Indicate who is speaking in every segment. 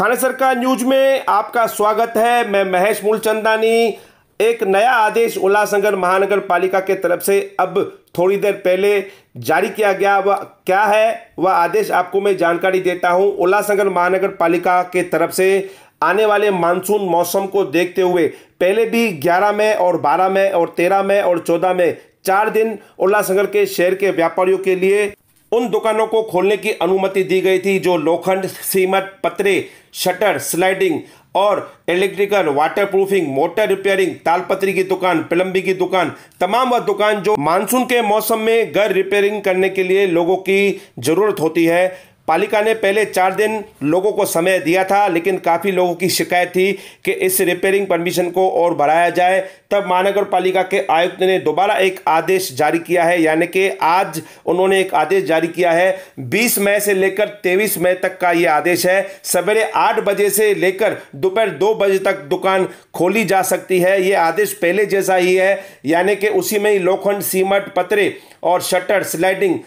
Speaker 1: थाने सरकार न्यूज में आपका स्वागत है मैं महेश मूलचंदानी एक नया आदेश उल्लासनगर महानगर पालिका के तरफ से अब थोड़ी देर पहले जारी किया गया वह क्या है वह आदेश आपको मैं जानकारी देता हूं उल्लासनगर महानगर पालिका के तरफ से आने वाले मानसून मौसम को देखते हुए पहले भी 11 में और 12 में और 13 में और 14 में चार दिन उल्लासनगर के शहर के व्यापारियों के लिए उन दुकानों को खोलने की अनुमति दी गई थी जो लोखंड सीमट पतरे शटर स्लाइडिंग और electrical waterproofing motor repairing तालपत्री की दुकान प्लम्बिंग की दुकान तमाम वह दुकान जो मानसून के मौसम में घर रिपेयरिंग करने के लिए लोगों की जरूरत होती है पालिका ने पहले चार दिन लोगों को समय दिया था लेकिन काफ़ी लोगों की शिकायत थी कि इस रिपेयरिंग परमिशन को और बढ़ाया जाए तब महानगर पालिका के आयुक्त ने दोबारा एक आदेश जारी किया है यानी कि आज उन्होंने एक आदेश जारी किया है 20 मई से लेकर 23 मई तक का ये आदेश है सवेरे 8 बजे से लेकर दोपहर 2 बजे तक दुकान खोली जा सकती है ये आदेश पहले जैसा ही है यानी कि उसी में ही लोखंड सीमट पतरे और shutter sliding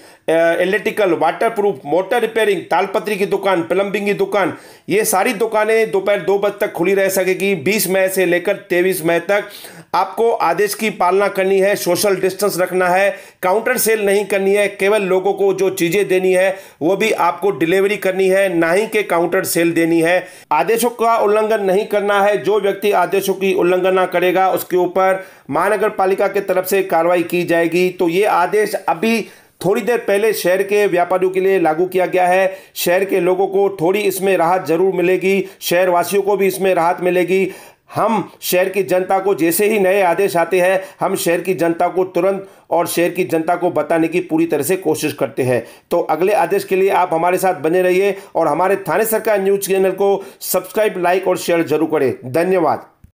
Speaker 1: electrical waterproof motor repairing तालपत्री की दुकान प्लम्बिंग की दुकान ये सारी दुकानें दोपहर दो, दो बजे तक खुली रह सकेगी बीस मई से लेकर तेईस मई तक आपको आदेश की पालना करनी है सोशल डिस्टेंस रखना है काउंटर सेल नहीं करनी है केवल लोगों को जो चीज़ें देनी है वो भी आपको डिलीवरी करनी है ना ही के काउंटर सेल देनी है आदेशों का उल्लंघन नहीं करना है जो व्यक्ति आदेशों की उल्लंघना करेगा उसके ऊपर महानगर पालिका की तरफ से कार्रवाई की जाएगी तो ये आदेश आदेश अभी थोड़ी देर पहले शहर के व्यापारियों के लिए लागू किया गया है शहर के लोगों को थोड़ी इसमें राहत जरूर मिलेगी शहरवासियों को भी इसमें राहत मिलेगी हम शहर की जनता को जैसे ही नए आदेश आते हैं हम शहर की जनता को तुरंत और शहर की जनता को बताने की पूरी तरह से कोशिश करते हैं तो अगले आदेश के लिए आप हमारे साथ बने रहिए और हमारे थाने सरकार न्यूज़ चैनल को सब्सक्राइब लाइक और शेयर जरूर करें धन्यवाद